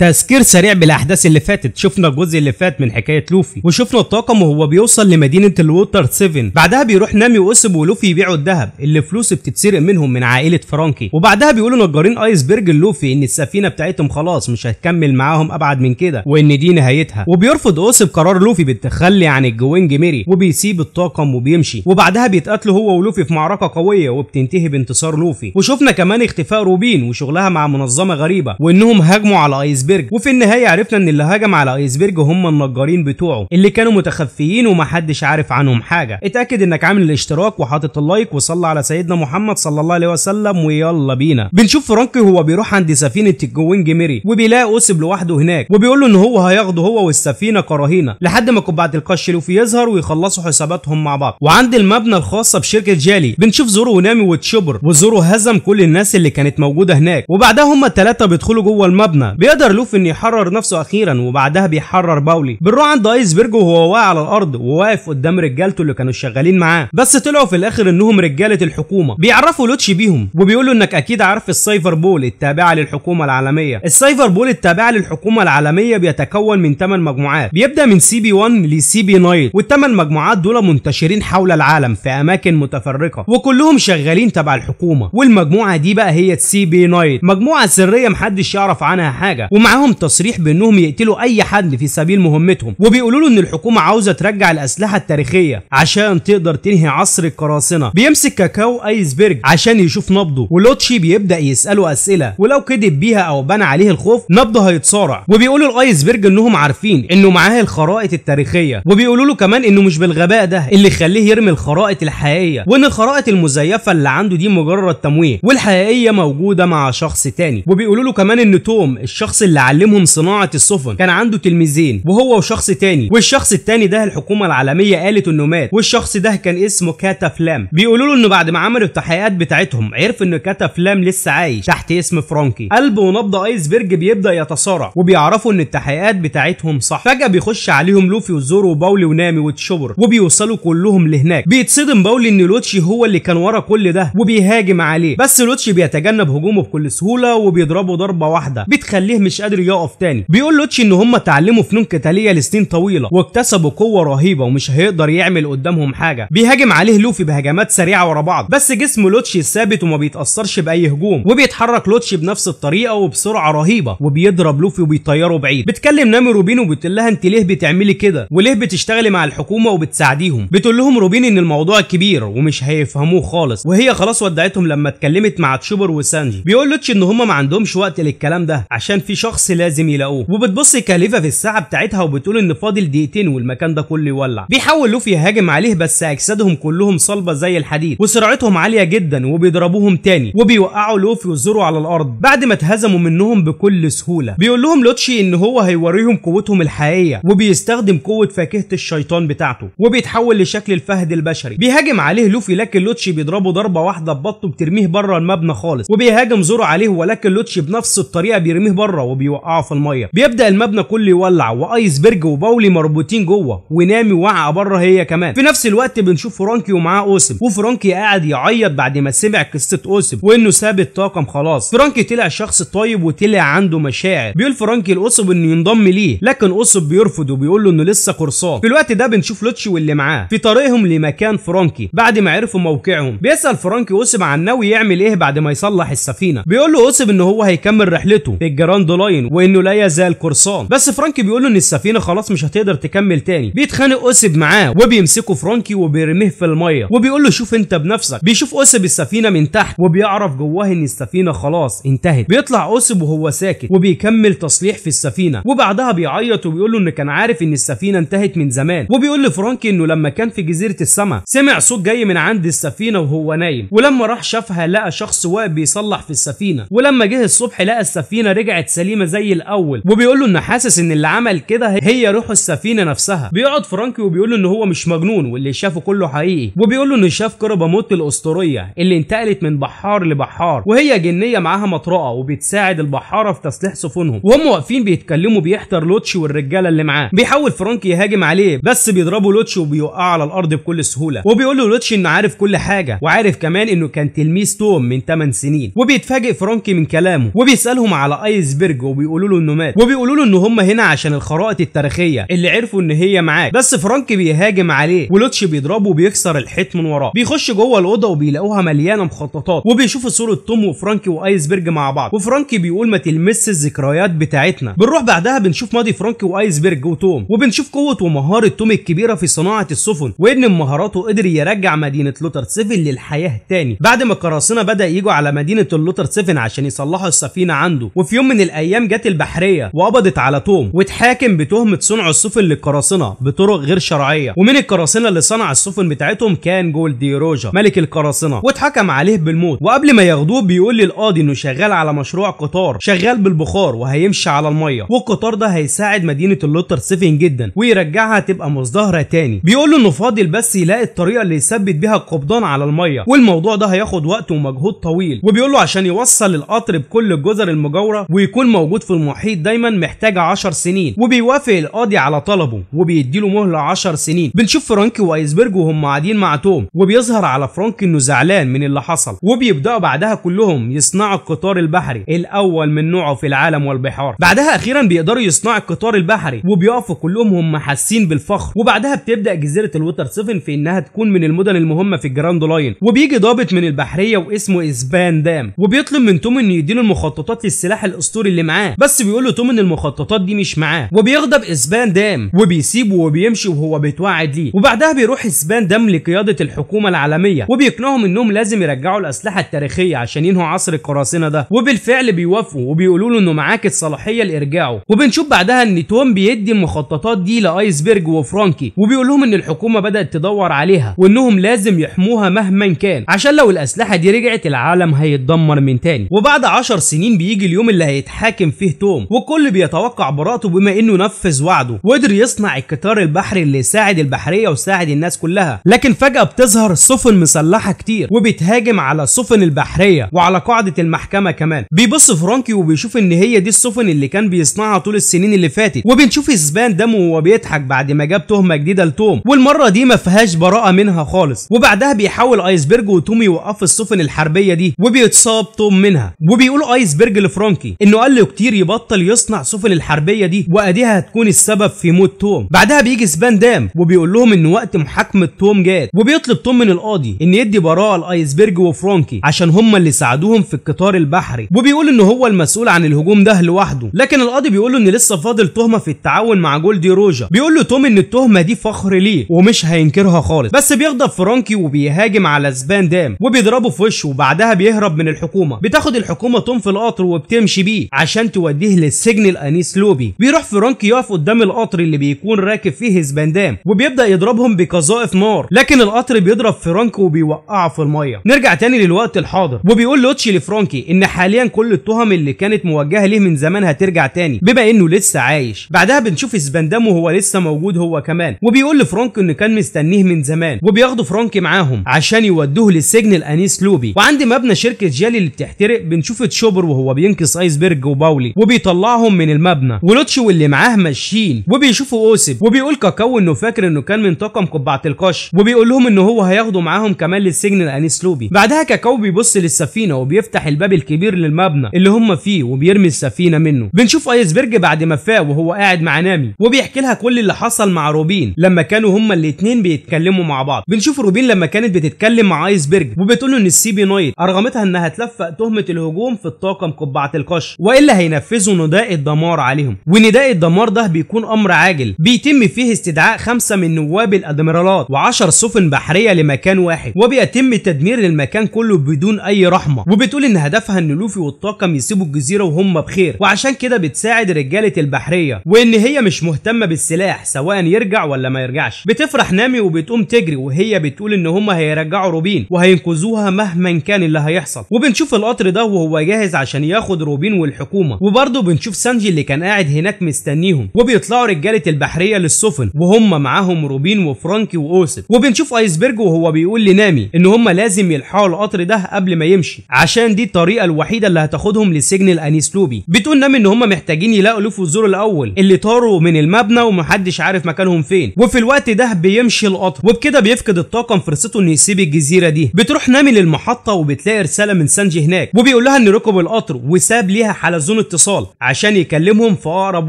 تذكير سريع بالاحداث اللي فاتت شفنا الجزء اللي فات من حكايه لوفي وشفنا الطاقم وهو بيوصل لمدينه الووتر 7 بعدها بيروح نامي واسب ولوفي يبيعوا الذهب اللي فلوس بتتسرق منهم من عائله فرانكي وبعدها بيقولوا نجارين ايسبرج لوفي ان السفينه بتاعتهم خلاص مش هتكمل معاهم ابعد من كده وان دي نهايتها وبيرفض اوسب قرار لوفي بالتخلي عن الجوينج ميري وبيسيب الطاقم وبيمشي وبعدها بيتقاتلوا هو ولوفي في معركه قويه وبتنتهي بانتصار لوفي وشفنا كمان اختفاء روبين وشغلها مع منظمه غريبه وانهم هاجموا على ايسبرج الايسبرج وفي النهايه عرفنا ان اللي هجم على الايسبرج هم النجارين بتوعه اللي كانوا متخفيين ومحدش عارف عنهم حاجه اتاكد انك عامل الاشتراك وحاطط اللايك وصلى على سيدنا محمد صلى الله عليه وسلم ويلا بينا بنشوف فرانكي هو بيروح عند سفينه الجوينج ميري وبيلاقي اوسب لوحده هناك وبيقول له ان هو هياخده هو والسفينه كراهينه لحد ما قبعه القش لوفي يظهر ويخلصوا حساباتهم مع بعض وعند المبنى الخاصه بشركه جالي بنشوف زورو ونامي وتشبر وزورو هزم كل الناس اللي كانت موجوده هناك وبعدها هم الثلاثه بيدخلوا جوه المبنى بيقدر مألوف إن يحرر نفسه أخيرا وبعدها بيحرر باولي بنروح عند ايسبرج وهو واقع على الأرض وواقف قدام رجالته اللي كانوا شغالين معاه بس طلعوا في الآخر إنهم رجالة الحكومة بيعرفوا لوتشي بيهم وبيقولوا إنك أكيد عارف السايفر بول التابعة للحكومة العالمية السايفر بول التابعة للحكومة العالمية بيتكون من 8 مجموعات بيبدأ من سي بي 1 لسي بي 9 والثمان مجموعات دول منتشرين حول العالم في أماكن متفرقة وكلهم شغالين تبع الحكومة والمجموعة دي بقى هي سي بي 9 مجموعة سرية محدش يعرف عنها حاجة ومع معاهم تصريح بانهم يقتلوا اي حد في سبيل مهمتهم وبيقولوا له ان الحكومه عاوزه ترجع الاسلحه التاريخيه عشان تقدر تنهي عصر القراصنه بيمسك كاكاو ايسبرج عشان يشوف نبضه ولوتشي بيبدا يساله اسئله ولو كذب بيها او بنى عليه الخوف نبضه هيتصارع وبيقولوا الايسبرج انهم عارفين انه معاه الخرائط التاريخيه وبيقولوا له كمان انه مش بالغباء ده اللي يخليه يرمي الخرائط الحقيقيه وان الخرائط المزيفه اللي عنده دي مجرد تمويه والحقيقيه موجوده مع شخص تاني وبيقولوا له كمان ان توم الشخص اللي اللي علمهم صناعه السفن كان عنده تلميذين وهو وشخص تاني والشخص التاني ده الحكومه العالميه قالت انه مات والشخص ده كان اسمه كاتا فلام بيقولوا له انه بعد ما عملوا التحقيقات بتاعتهم عرف ان كاتا فلام لسه عايش تحت اسم فرانكي قلب ونبض ايسبرج بيبدا يتصارع وبيعرفوا ان التحقيقات بتاعتهم صح فجاه بيخش عليهم لوفي وزورو وباولي ونامي وتشوبر وبيوصلوا كلهم لهناك بيتصدم باولي ان لوتشي هو اللي كان ورا كل ده وبيهاجم عليه بس لوتشي بيتجنب هجومه بكل سهوله وبيضربه ضربه واحده بتخليه مش مش قادر يقف تاني بيقول لوتشي ان هم اتعلموا فنون قتاليه لسنين طويله واكتسبوا قوه رهيبه ومش هيقدر يعمل قدامهم حاجه بيهاجم عليه لوفي بهجمات سريعه ورا بعض بس جسم لوتشي ثابت وما بيتاثرش باي هجوم وبيتحرك لوتشي بنفس الطريقه وبسرعه رهيبه وبيضرب لوفي وبيطيره بعيد بتكلم نامي روبين وبتقول لها انت ليه بتعملي كده وليه بتشتغلي مع الحكومه وبتساعديهم بتقول لهم روبين ان الموضوع كبير ومش هيفهموه خالص وهي خلاص ودعتهم لما اتكلمت مع تشوبر وسانجي بيقول لوتشي ان هم ما عندهمش وقت للكلام ده عشان في شخص لازم يلاقوه وبتبص كاليفا في الساعه بتاعتها وبتقول ان فاضل دقيقتين والمكان ده كله يولع بيحاول لوفي يهاجم عليه بس اجسادهم كلهم صلبه زي الحديد وسرعتهم عاليه جدا وبيضربوهم تاني وبيوقعوا لوفي وزورو على الارض بعد ما اتهزموا منهم بكل سهوله بيقول لهم لوتشي ان هو هيوريهم قوتهم الحقيقيه وبيستخدم قوه فاكهه الشيطان بتاعته وبيتحول لشكل الفهد البشري بيهاجم عليه لوفي لكن لوتشي بيضربه ضربه واحده ببطه بترميه بره المبنى خالص وبيهاجم زورو عليه ولكن لوتشي بنفس الطريقه بيرميه بره وبيوقعه في الميه بيبدا المبنى كله يولع وايسبرج وباولي مربوطين جوه ونامي وقع بره هي كمان في نفس الوقت بنشوف فرانكي ومعاه اوسم وفرانكي قاعد يعيط بعد ما سمع قصه اوسم وانه ساب الطاقم خلاص فرانكي طلع شخص طيب وطلع عنده مشاعر بيقول فرانكي لاوسم انه ينضم ليه لكن اوسم بيرفض وبيقول له انه لسه قرصان في الوقت ده بنشوف لوتشي واللي معاه في طريقهم لمكان فرانكي بعد ما عرفوا موقعهم بيسال فرانكي اوسم عن ناوي يعمل ايه بعد ما يصلح السفينه بيقول له اوسم ان هو هيكمل رحلته في الجراند لاين وانه لا يزال قرصان بس فرانكي بيقول له ان السفينه خلاص مش هتقدر تكمل تاني بيتخانق اوسب معاه وبيمسكه فرانكي وبيرميه في الميه وبيقول له شوف انت بنفسك بيشوف اوسب السفينه من تحت وبيعرف جواه ان السفينه خلاص انتهت بيطلع اوسب وهو ساكت وبيكمل تصليح في السفينه وبعدها بيعيط وبيقول له ان كان عارف ان السفينه انتهت من زمان وبيقول لفرانكي انه لما كان في جزيره السماء سمع صوت جاي من عند السفينه وهو نايم ولما راح شافها لقى شخص واقف بيصلح في السفينه ولما جه الصبح لقى السفينه رجعت سليمه القديمه زي الاول وبيقول له ان حاسس ان اللي عمل كده هي روح السفينه نفسها بيقعد فرانكي وبيقول له ان هو مش مجنون واللي شافه كله حقيقي وبيقول له انه شاف موت الاسطوريه اللي انتقلت من بحار لبحار وهي جنيه معاها مطرقه وبتساعد البحاره في تصليح سفنهم وهم واقفين بيتكلموا بيحضر لوتش والرجاله اللي معاه بيحاول فرانكي يهاجم عليه بس بيضربه لوتش وبيوقعه على الارض بكل سهوله وبيقول له لوتش انه عارف كل حاجه وعارف كمان انه كان تلميذ توم من 8 سنين وبيتفاجئ فرانكي من كلامه وبيسالهم على ايسبرج وبيقولوا له انه مات وبيقولوا له ان هم هنا عشان الخرائط التاريخيه اللي عرفوا ان هي معاه بس فرانك بيهاجم عليه ولوتش بيضربه وبيكسر الحيط من وراه بيخش جوه الاوضه وبيلاقوها مليانه مخططات وبيشوفوا صوره توم وفرانكي وايسبرج مع بعض وفرانك بيقول ما تلمس الذكريات بتاعتنا بنروح بعدها بنشوف ماضي فرانك وايسبرج وتوم وبنشوف قوه ومهاره توم الكبيره في صناعه السفن وان مهاراته قدر يرجع مدينه لوتر سيفن للحياه تاني بعد ما القراصنه بدا يجوا على مدينه اللوتر سيفن عشان يصلحوا السفينه عنده وفي يوم من الايام الاعلام جت البحريه وقبضت على توم واتحاكم بتهمه صنع السفن للقراصنه بطرق غير شرعيه ومن القراصنه اللي صنع السفن بتاعتهم كان دي روجر ملك القراصنه واتحكم عليه بالموت وقبل ما ياخدوه بيقول للقاضي انه شغال على مشروع قطار شغال بالبخار وهيمشي على الميه والقطار ده هيساعد مدينه اللوتر سيفن جدا ويرجعها تبقى مزدهره تاني بيقول له انه فاضل بس يلاقي الطريقه اللي يثبت بيها القبضان على الميه والموضوع ده هياخد وقت ومجهود طويل وبيقول له عشان يوصل القطر بكل الجزر المجاوره ويكون موجود موجود في المحيط دايما محتاج 10 سنين وبيوافق القاضي على طلبه وبيديله مهله 10 سنين بنشوف فرانك وايسبرج وهم قاعدين مع توم وبيظهر على فرانك انه زعلان من اللي حصل وبيبداوا بعدها كلهم يصنعوا القطار البحري الاول من نوعه في العالم والبحار بعدها اخيرا بيقدروا يصنعوا القطار البحري وبيقفوا كلهم هم حاسين بالفخر وبعدها بتبدا جزيره الوتر سفن في انها تكون من المدن المهمه في الجراند لاين وبيجي ضابط من البحريه واسمه اسبان دام وبيطلب من توم انه يديله المخططات للسلاح الاسطوري اللي معاه معاه بس بيقول له توم ان المخططات دي مش معاه وبيغضب اسبان دام وبيسيبه وبيمشي وهو بيتوعد ليه وبعدها بيروح اسبان دام لقياده الحكومه العالميه وبيقنعهم انهم لازم يرجعوا الاسلحه التاريخيه عشان ينهوا عصر القراصنه ده وبالفعل بيوافقوا وبيقولوا له انه معاك الصلاحيه لارجاعه وبنشوف بعدها ان توم بيدي المخططات دي لايسبرج وفرانكي وبيقول لهم ان الحكومه بدات تدور عليها وانهم لازم يحموها مهما كان عشان لو الاسلحه دي رجعت العالم هيتدمر من تاني وبعد 10 سنين بيجي اليوم اللي هيتحاكم الحاكم فيه توم وكل بيتوقع براءته بما انه نفذ وعده وقدر يصنع القطار البحري اللي يساعد البحريه ويساعد الناس كلها لكن فجاه بتظهر سفن مسلحه كتير وبتهاجم على سفن البحريه وعلى قاعده المحكمه كمان بيبص فرانكي وبيشوف ان هي دي السفن اللي كان بيصنعها طول السنين اللي فاتت وبنشوف اسبان دمه وهو بيضحك بعد ما جاب تهمه جديده لتوم والمره دي ما فيهاش براءه منها خالص وبعدها بيحاول ايسبرج وتوم يوقف السفن الحربيه دي وبيتصاب توم منها وبيقول ايسبرج لفرانكي انه قال كتير يبطل يصنع سفن الحربيه دي واديها هتكون السبب في موت توم بعدها بيجي سبان دام وبيقول لهم ان وقت محاكمه توم جات وبيطلب توم من القاضي ان يدي براءه لايسبرج وفرانكي عشان هم اللي ساعدوهم في القطار البحري وبيقول ان هو المسؤول عن الهجوم ده لوحده لكن القاضي بيقول له ان لسه فاضل تهمه في التعاون مع جولدي روجا بيقول له توم ان التهمه دي فخر ليه ومش هينكرها خالص بس بيغضب فرانكي وبيهاجم على سبان دام وبيضربه في وشه وبعدها بيهرب من الحكومه بتاخد الحكومه توم في القطر وبتمشي بيه عشان عشان توديه للسجن الانيس لوبي بيروح فرانك يقف قدام القطر اللي بيكون راكب فيه سباندام وبيبدا يضربهم بقذائف نار لكن القطر بيضرب فرانك وبيوقعه في الميه نرجع تاني للوقت الحاضر وبيقول لوتشي لفرانكي ان حاليا كل التهم اللي كانت موجهه ليه من زمان هترجع تاني بما انه لسه عايش بعدها بنشوف سباندام وهو لسه موجود هو كمان وبيقول لفرانك ان كان مستنيه من زمان وبياخدوا فرانكي معاهم عشان يودوه للسجن الانيس لوبي وعند مبنى شركه جالي اللي بتحترق بنشوف تشوبر وهو بينقص ايسبرج وبابا فراولي وبيطلعهم من المبنى ولوتش واللي معاه ماشيين وبيشوفوا اوسب وبيقول كاكاو انه فاكر انه كان من طاقم قبعه القش وبيقول لهم ان هو هياخده معاهم كمان للسجن الانيس لوبي بعدها كاكاو بيبص للسفينه وبيفتح الباب الكبير للمبنى اللي هم فيه وبيرمي السفينه منه بنشوف ايسبرج بعد ما فاق وهو قاعد مع نامي وبيحكي لها كل اللي حصل مع روبين لما كانوا هما الاثنين بيتكلموا مع بعض بنشوف روبين لما كانت بتتكلم مع ايسبرج وبتقول له ان السي بي نايت ارغمتها انها تلفق تهمه الهجوم في الطاقم قبعه القش والا هينفذوا نداء الدمار عليهم ونداء الدمار ده بيكون امر عاجل بيتم فيه استدعاء خمسة من نواب الادميرالات و10 سفن بحريه لمكان واحد وبيتم تدمير المكان كله بدون اي رحمه وبتقول ان هدفها ان لوفي والطاقم يسيبوا الجزيره وهم بخير وعشان كده بتساعد رجاله البحريه وان هي مش مهتمه بالسلاح سواء يرجع ولا ما يرجعش بتفرح نامي وبتقوم تجري وهي بتقول ان هم هيرجعوا روبين وهينقذوها مهما كان اللي هيحصل وبنشوف القطر ده وهو جاهز عشان ياخد روبين والحكومه الحكومه وبرضه بنشوف سانجي اللي كان قاعد هناك مستنيهم وبيطلعوا رجاله البحريه للسفن وهم معاهم روبين وفرانكي واوسف وبنشوف ايسبرج وهو بيقول لنامي ان هم لازم يلحقوا القطر ده قبل ما يمشي عشان دي الطريقه الوحيده اللي هتاخدهم لسجن الانيسلوبي بتقول نامي ان هم محتاجين يلاقوا لوفو الزور الاول اللي طاروا من المبنى ومحدش عارف مكانهم فين وفي الوقت ده بيمشي القطر وبكده بيفقد الطاقم فرصته انه يسيب الجزيره دي بتروح نامي للمحطه وبتلاقي رساله من سانجي هناك وبيقول لها ان ركب القطر وساب ليها حلزون بدون اتصال عشان يكلمهم في اقرب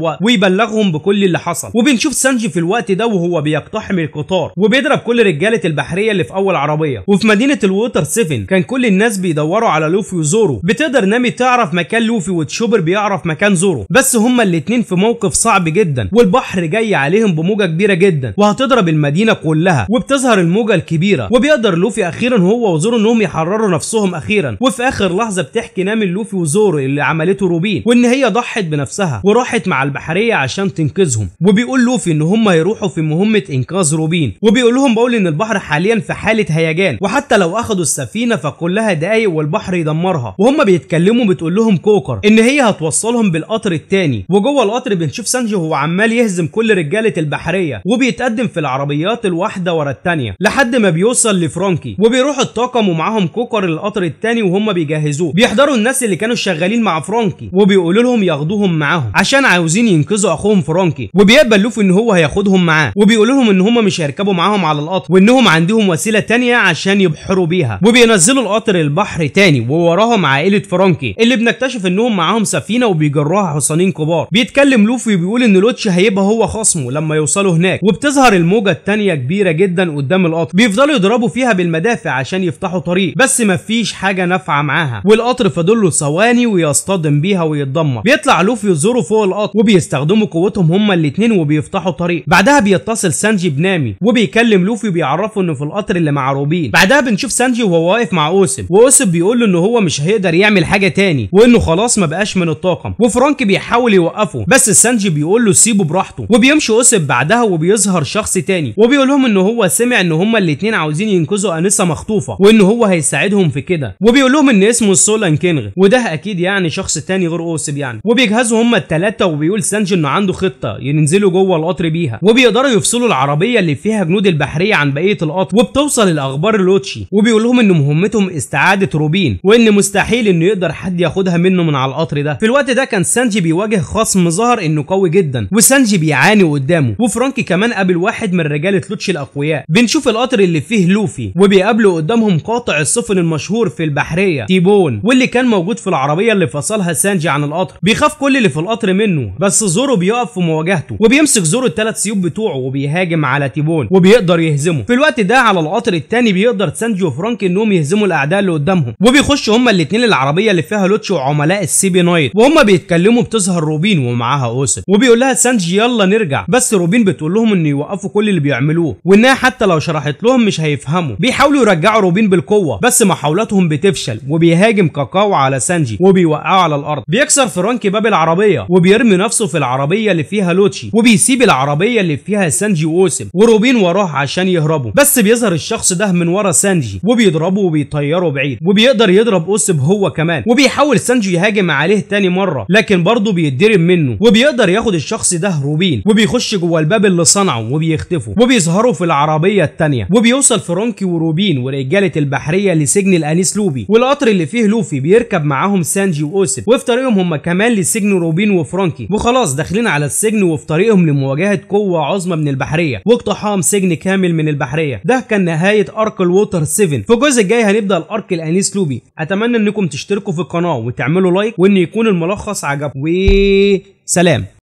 وقت ويبلغهم بكل اللي حصل وبنشوف سانجي في الوقت ده وهو بيقتحم القطار وبيضرب كل رجاله البحريه اللي في اول عربيه وفي مدينه الووتر 7 كان كل الناس بيدوروا على لوفي وزورو بتقدر نامي تعرف مكان لوفي وتشوبر بيعرف مكان زورو بس هما الاثنين في موقف صعب جدا والبحر جاي عليهم بموجه كبيره جدا وهتضرب المدينه كلها وبتظهر الموجه الكبيره وبيقدر لوفي اخيرا هو وزورو انهم يحرروا نفسهم اخيرا وفي اخر لحظه بتحكي نامي لوفي وزورو اللي عملته روبين التانيين وان هي ضحت بنفسها وراحت مع البحريه عشان تنقذهم وبيقول لوفي ان هم هيروحوا في مهمه انقاذ روبين وبيقول لهم باول ان البحر حاليا في حاله هيجان وحتى لو اخدوا السفينه فكلها دقايق والبحر يدمرها وهم بيتكلموا بتقول لهم كوكر ان هي هتوصلهم بالقطر التاني وجوه القطر بنشوف سانجو هو عمال يهزم كل رجاله البحريه وبيتقدم في العربيات الواحده ورا التانيه لحد ما بيوصل لفرانكي وبيروح الطاقم ومعاهم كوكر القطر التاني وهم بيجهزوه بيحضروا الناس اللي كانوا شغالين مع فرانكي وبيقولوا لهم ياخدوهم معاهم عشان عاوزين ينقذوا اخوهم فرانكي وبيقبل لوفي ان هو هياخدهم معاه وبيقولوا لهم ان هم مش هيركبوا معاهم على القطر وانهم عندهم وسيله تانية عشان يبحروا بيها وبينزلوا القطر البحر تاني ووراهم عائله فرانكي اللي بنكتشف انهم معاهم سفينه وبيجروها حصانين كبار بيتكلم لوفي وبيقول ان لوتش هيبقى هو خصمه لما يوصلوا هناك وبتظهر الموجه الثانيه كبيره جدا قدام القطر بيفضلوا يضربوا فيها بالمدافع عشان يفتحوا طريق بس مفيش حاجه نافعه معاها والقطر فاضل له ثواني ويصطدم بيها او يتدمر بيطلع لوفي وزورو فوق القطر وبيستخدموا قوتهم هما الاتنين وبيفتحوا طريق بعدها بيتصل سانجي بنامي وبيكلم لوفي وبيعرفه انه في القطر اللي مع روبين بعدها بنشوف سانجي وهو واقف مع اوسب واوسب بيقول له ان هو مش هيقدر يعمل حاجه تاني وانه خلاص ما بقاش من الطاقم وفرانك بيحاول يوقفه بس سانجي بيقول له سيبه براحته وبيمشي اوسب بعدها وبيظهر شخص تاني وبيقول لهم ان هو سمع ان هما الاتنين عاوزين ينقذوا انسه مخطوفه وان هو هيساعدهم في كده وبيقول لهم ان اسمه سولان كينغ وده اكيد يعني شخص تاني غير رؤوس يعني وبيجهزوا هم الثلاثه وبيقول سانجي انه عنده خطه ينزلوا جوه القطر بيها وبيقدروا يفصلوا العربيه اللي فيها جنود البحريه عن بقيه القطر وبتوصل الاخبار لوتشي وبيقول لهم ان مهمتهم استعاده روبين وان مستحيل انه يقدر حد ياخدها منه من على القطر ده في الوقت ده كان سانجي بيواجه خصم ظهر انه قوي جدا وسانجي بيعاني قدامه وفرانكي كمان قابل واحد من رجاله لوتشي الاقوياء بنشوف القطر اللي فيه لوفي وبيقابلوا قدامهم قاطع السفن المشهور في البحريه تيبون واللي كان موجود في العربيه اللي فصلها سانجي عن القطر بيخاف كل اللي في القطر منه بس زورو بيقف في مواجهته وبيمسك زورو الثلاث سيوف بتوعه وبيهاجم على تيبون وبيقدر يهزمه في الوقت ده على القطر الثاني بيقدر سانجي وفرانك انهم يهزموا الاعداء اللي قدامهم وبيخشوا هما الاثنين العربيه اللي فيها لوتشو وعملاء السي بي نايت وهما بيتكلموا بتظهر روبين ومعاها اوسن وبيقول لها سانجي يلا نرجع بس روبين بتقول لهم ان يوقفوا كل اللي بيعملوه وانها حتى لو شرحت لهم مش هيفهموا بيحاولوا يرجعوا روبين بالقوه بس محاولاتهم بتفشل وبيهاجم كاكاو على سانجي وبيوقعه على الارض بيكسر فرانكي باب العربيه وبيرمي نفسه في العربيه اللي فيها لوتشي وبيسيب العربيه اللي فيها سانجي واوسم وروبين وراه عشان يهربوا بس بيظهر الشخص ده من ورا سانجي وبيضربه وبيطيره بعيد وبيقدر يضرب اوسم هو كمان وبيحاول سانجي يهاجم عليه تاني مره لكن برضه بيتضرب منه وبيقدر ياخد الشخص ده روبين وبيخش جوه الباب اللي صنعه وبيختفوا وبيظهروا في العربيه التانيه وبيوصل فرانكي وروبين ورجاله البحريه لسجن الانيس لوبي والقطر اللي فيه لوفي بيركب معاهم سانجي واوسم وفي طريقهم عليهم هم كمان لسجن روبين وفرانكي وخلاص داخلين على السجن وفي طريقهم لمواجهه قوه عظمى من البحريه واقتحام سجن كامل من البحريه ده كان نهايه ارك الووتر 7 في الجزء الجاي هنبدا الارك الانيس لوبي اتمنى انكم تشتركوا في القناه وتعملوا لايك وان يكون الملخص عجبكم وسلام